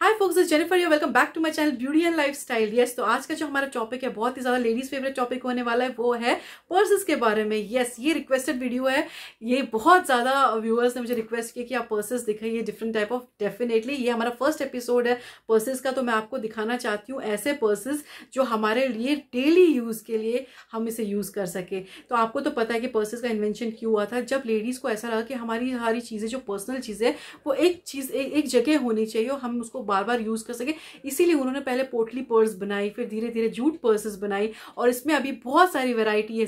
Hi folks Jennifer you welcome back to my channel beauty and lifestyle yes तो आज का जो हमारा टॉपिक है बहुत ही ज़्यादा लेडीज़ फेवरेट टॉपिक होने वाला है वो है पर्सेस के बारे में यस yes, ये रिक्वेस्टेड वीडियो है ये बहुत ज़्यादा व्यूअर्स ने मुझे रिक्वेस्ट किया कि आप पर्सेस दिखाइए डिफरेंट टाइप ऑफ डेफिनेटली ये हमारा फर्स्ट एपिसोड है पर्सेस का तो मैं आपको दिखाना चाहती हूँ ऐसे पर्सेस जो हमारे लिए डेली यूज़ के लिए हम इसे यूज़ कर सके तो आपको तो पता है कि पर्सेस का इन्वेंशन क्यों हुआ था जब लेडीज़ को ऐसा लगा कि हमारी सारी चीज़ें जो पर्सनल चीज़ें वो एक चीज़ एक जगह होनी चाहिए और हम उसको बार बार यूज़ कर सके इसीलिए उन्होंने पहले पोटली पर्स बनाई फिर धीरे धीरे जूट पर्सेस बनाई और इसमें अभी बहुत सारी वेराइटी है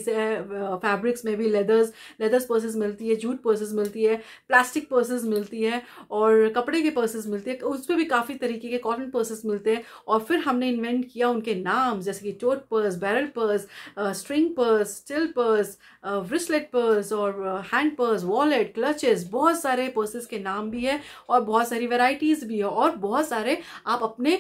फैब्रिक्स में भी लेदर्स लेदर्स पर्सेस मिलती है जूट पर्सेस मिलती है प्लास्टिक पर्सेस मिलती है और कपड़े के पर्सेस मिलते हैं उसमें भी काफ़ी तरीके के कॉटन पर्सेस मिलते हैं और फिर हमने इन्वेंट किया उनके नाम जैसे कि tote purse barrel purse string purse still purse bracelet purse और हैंड पर्स वॉलेट क्लचेस बहुत सारे पर्सेस के नाम भी है और बहुत सारी वेराइटीज़ भी है और बहुत सारे आप अपने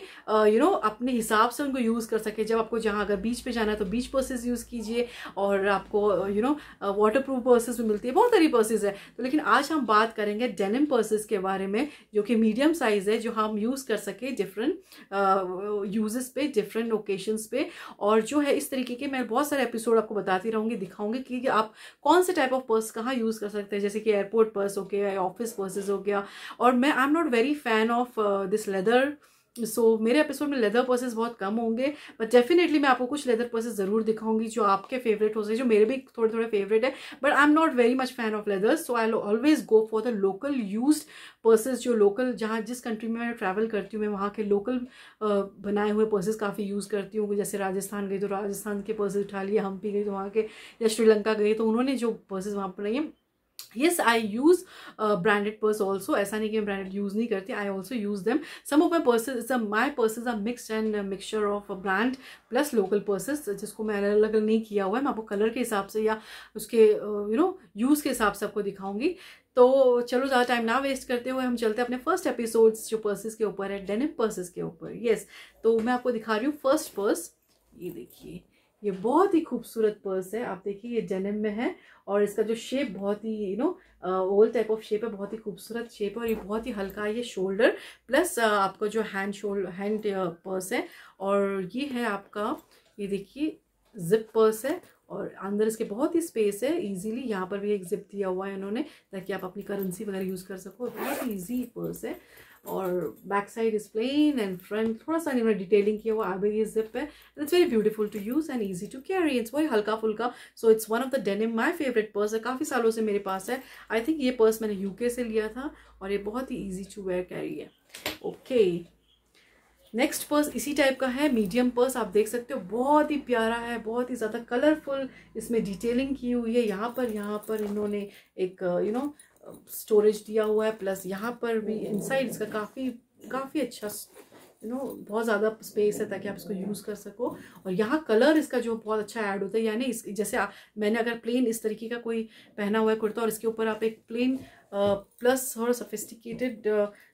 यू नो अपने हिसाब से उनको यूज़ कर सकें जब आपको जहाँ अगर बीच पे जाना है तो बीच पर्सेज यूज़ कीजिए और आपको you know water proof purses भी मिलती है बहुत सारी पर्सेज है तो लेकिन आज हम बात करेंगे डेनिम पर्सेज के बारे में जो कि मीडियम साइज़ है जो हम यूज़ कर सकें डिफरेंट यूजेस पे डिफरेंट लोकेशंस पे और जो है इस तरीके के मैं बहुत सारे एपिसोड आपको बताती रहूँगी दिखाऊंगी कि आप कौन से टाइप ऑफ पर्स कहाँ यूज़ कर सकते हैं जैसे कि एयरपोर्ट पर्स हो गया ऑफिस पर्सेज हो गया और मैं I am not very fan of this leather so so, मेरे एपिसोड में लेदर पर्सेज बहुत कम होंगे बट डेफिनेटली मैं आपको कुछ लेदर पर्सेज ज़रूर दिखाऊंगी जो आपके फेवरेट हो सके जो मेरे भी थोड़े थोड़े फेवरेट है but I am not very much fan of leathers so I always go for the local use purses जो लोकल जहाँ जिस कंट्री में मैं ट्रैवल करती हूँ मैं वहाँ के लोकल बनाए हुए पर्सेज काफ़ी यूज़ करती हूँ जैसे राजस्थान गई तो राजस्थान के पर्सेज उठा लिए हम्पी गई तो वहाँ के या श्रीलंका गई तो उन्होंने जो पर्सेज वहाँ पर बनाई yes I use branded purse also ऐसा नहीं कि मैं ब्रांडेड यूज़ नहीं करती I also use them some of my purses my purses are mixed and mixture of brand plus local purses जिसको मैं अलग अलग नहीं किया हुआ है मैं आपको कलर के हिसाब से या उसके यू नो यूज़ के हिसाब से आपको दिखाऊंगी तो चलो ज़्यादा टाइम ना वेस्ट करते हुए हम चलते हैं अपने फर्स्ट एपिसोड्स जो पर्सेज के ऊपर है डेनिम पर्सेज के ऊपर येस yes, तो मैं आपको दिखा रही हूँ फर्स्ट पर्स ये देखिए ये बहुत ही खूबसूरत पर्स है आप देखिए ये जन्म में है और इसका जो शेप बहुत ही you know old type of shape है बहुत ही खूबसूरत शेप है और ये बहुत ही हल्का है ये शोल्डर प्लस आपका जो हैंड शोल्ड हैंड पर्स है और ये है आपका ये देखिए जिप पर्स है और अंदर इसके बहुत ही स्पेस है इजीली यहाँ पर भी एक जिप दिया हुआ है इन्होंने ताकि आप अपनी करेंसी वगैरह यूज़ कर सको बहुत ही ईजी पर्स है और back side is plain and front थोड़ा सा इन्होंने डिटेलिंग किया हुआ आगे ये जिप है and it's very beautiful to use and easy to carry it's very हल्का फुल्का so it's one of the denim my favourite purse है काफ़ी सालों से मेरे पास है आई थिंक ये पर्स मैंने यूके से लिया था और ये बहुत ही ईजी टू वेयर कैरी है ओके okay. नेक्स्ट पर्स इसी टाइप का है मीडियम पर्स आप देख सकते हो बहुत ही प्यारा है बहुत ही ज़्यादा कलरफुल इसमें डिटेलिंग की हुई है यहाँ पर यहाँ पर इन्होंने एक यू नो स्टोरेज दिया हुआ है प्लस यहाँ पर भी इनसाइड इसका काफ़ी काफ़ी अच्छा यू नो बहुत ज़्यादा स्पेस है ताकि आप इसको यूज़ कर सको और यहाँ कलर इसका जो बहुत अच्छा ऐड होता है यानी इस जैसे आ, मैंने अगर प्लेन इस तरीके का कोई पहना हुआ है कुर्ता और इसके ऊपर आप एक प्लेन प्लस और सफिस्टिकेटेड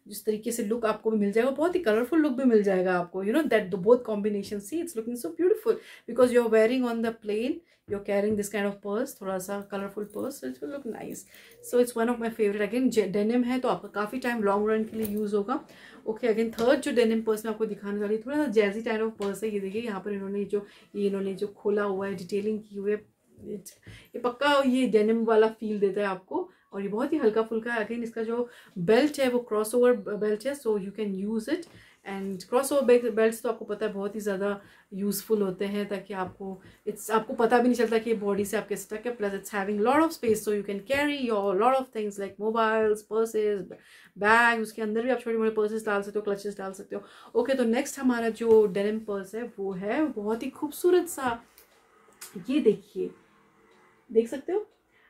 जिस तरीके से लुक आपको भी मिल जाएगा बहुत ही कलरफुल लुक भी मिल जाएगा आपको you know that the both combination see it's looking so beautiful because you are wearing on the plain you are carrying this kind of purse थोड़ा सा colourful purse it's will look nice so it's one of my favourite again denim है तो आपका काफ़ी time long run के लिए use होगा okay again third जो डेनिम पर्स मैं आपको दिखाने वाली थोड़ा सा जैजी टाइप ऑफ पर्स है ये देखिए यहाँ पर इन्होंने जो ये इन्होंने जो खोला हुआ है डिटेलिंग की हुई है ये पक्का ये डेनिम वाला फील देता है आपको और ये बहुत ही हल्का फुल्का है अगेन इसका जो बेल्ट है वो क्रॉस ओवर बेल्ट है so you can use it and cross over belt तो आपको पता है बहुत ही ज़्यादा यूज़फुल होते हैं ताकि आपको इट्स आपको पता भी नहीं चलता कि बॉडी से आपके स्टक है plus it's having lot of space so you can carry your lot of things like mobiles purses bag उसके अंदर भी आप छोटे मोटे पर्सेज डाल सकते हो क्लचेस डाल सकते हो ओके तो नेक्स्ट हमारा जो डेनिम पर्स है वो है बहुत ही खूबसूरत सा ये देखिए देख सकते हो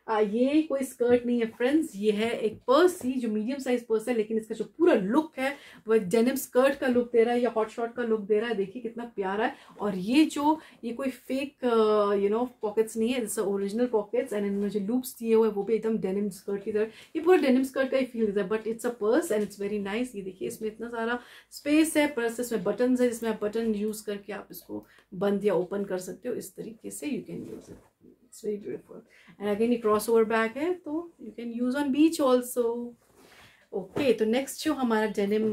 आ, ये कोई स्कर्ट नहीं है फ्रेंड्स ये है एक पर्स ही जो मीडियम साइज पर्स है लेकिन इसका जो पूरा लुक है वह जेनिम स्कर्ट का लुक दे रहा है या हॉट शॉट का लुक दे रहा है देखिए कितना प्यारा है और ये जो ये कोई फेक यू नो पॉकेट्स नहीं है जैसे ओरिजिनल पॉकेट्स एंड इनमें जो लूप्स दिए हुए वो भी एकदम डेनिम स्कर्ट की तरह ये पूरा डेनिम स्कर्ट का ही फील देता है but it's a purse and it's very nice ये देखिए इसमें इतना सारा स्पेस है पर्स इसमें बटन है जिसमें आप बटन यूज़ करके आप इसको बंद या ओपन कर सकते हो इस तरीके से you can use it it's very beautiful and again ये क्रॉस ओवर बैग है तो you can use on beach also okay तो नेक्स्ट जो हमारा डेनिम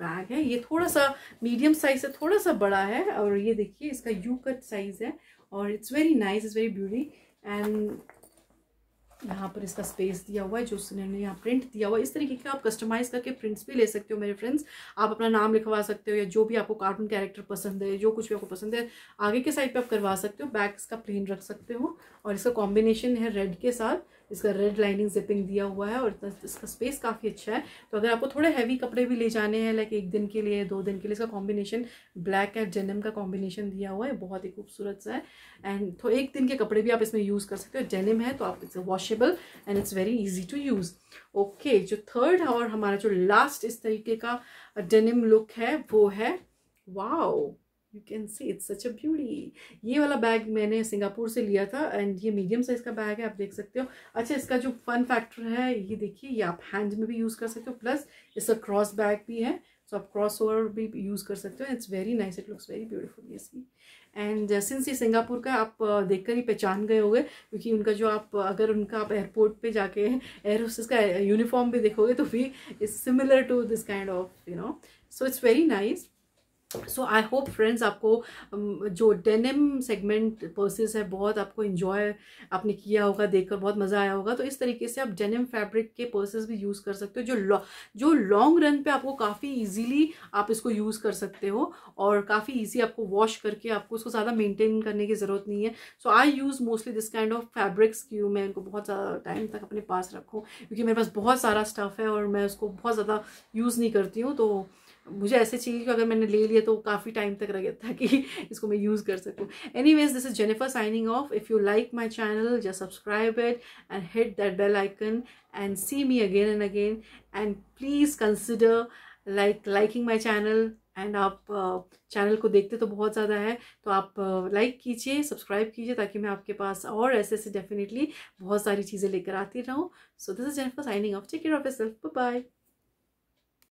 बैग है ये थोड़ा सा मीडियम साइज से थोड़ा सा बड़ा है और ये देखिए इसका यू कट साइज है और it's very nice it's very beauty and यहाँ पर इसका स्पेस दिया हुआ है जो उसने यहाँ प्रिंट दिया हुआ है इस तरीके के आप कस्टमाइज करके प्रिंट्स भी ले सकते हो मेरे फ्रेंड्स आप अपना नाम लिखवा सकते हो या जो भी आपको कार्टून कैरेक्टर पसंद है जो कुछ भी आपको पसंद है आगे के साइड पे आप करवा सकते हो बैक इसका प्लेन रख सकते हो और इसका कॉम्बिनेशन है रेड के साथ इसका रेड लाइनिंग जिपिंग दिया हुआ है और इसका स्पेस काफ़ी अच्छा है तो अगर आपको थोड़े हैवी कपड़े भी ले जाने हैं लाइक एक दिन के लिए दो दिन के लिए इसका कॉम्बिनेशन ब्लैक एंड जेनम का कॉम्बिनेशन दिया हुआ है बहुत ही खूबसूरत सा है एंड तो एक दिन के कपड़े भी आप इसमें यूज़ कर सकते हो जेनम है तो आप it's washable and it's very easy to use okay जो थर्ड और हमारा जो लास्ट इस तरीके का डेनिम लुक है वो है wow you can see it's such a beauty ये वाला बैग मैंने सिंगापुर से लिया था एंड ये मीडियम साइज़ का बैग है आप देख सकते हो अच्छा इसका जो फन फैक्टर है ये देखिए ये आप हैंड में भी यूज़ कर सकते हो प्लस इसका क्रॉस बैग भी है सो आप क्रॉस ओवर भी यूज़ कर सकते हो it's very nice it looks very beautiful ये सी एंड सिंस ये सिंगापुर का आप uh, देखकर ही पहचान गए होंगे क्योंकि उनका जो आप uh, अगर उनका आप एयरपोर्ट पे जाके एयर होस्टेस का यूनिफॉर्म uh, भी देखोगे तो भी is similar to this kind of you know so it's very nice so I hope friends आपको जो डेनिम सेगमेंट पर्सेस है बहुत आपको इन्जॉय आपने किया होगा देखकर बहुत मज़ा आया होगा तो इस तरीके से आप डेनिम फैब्रिक के पर्सेस भी यूज़ कर सकते हो जो जो लॉन्ग रन पे आपको काफ़ी इजीली आप इसको यूज़ कर सकते हो और काफ़ी इजी आपको वॉश करके आपको उसको ज़्यादा मेनटेन करने की ज़रूरत नहीं है so I use mostly this kind of fabrics की मैं इनको बहुत ज़्यादा टाइम तक अपने पास रखूँ क्योंकि मेरे पास बहुत सारा स्टफ़ है और मैं उसको बहुत ज़्यादा यूज़ नहीं करती हूँ तो मुझे ऐसे चाहिए कि अगर मैंने ले लिया तो काफ़ी टाइम तक रह गया ताकि इसको मैं यूज़ कर सकूँ anyways this is Jennifer signing off if you like my channel just subscribe it and hit that bell icon and see me again and again and please consider like liking my channel and आप channel uh, को देखते तो बहुत ज़्यादा है तो आप like uh, कीजिए सब्सक्राइब कीजिए ताकि मैं आपके पास और ऐसे ऐसे डेफिनेटली बहुत सारी चीज़ें लेकर आती रहूँ so this is Jennifer signing off check of as self bye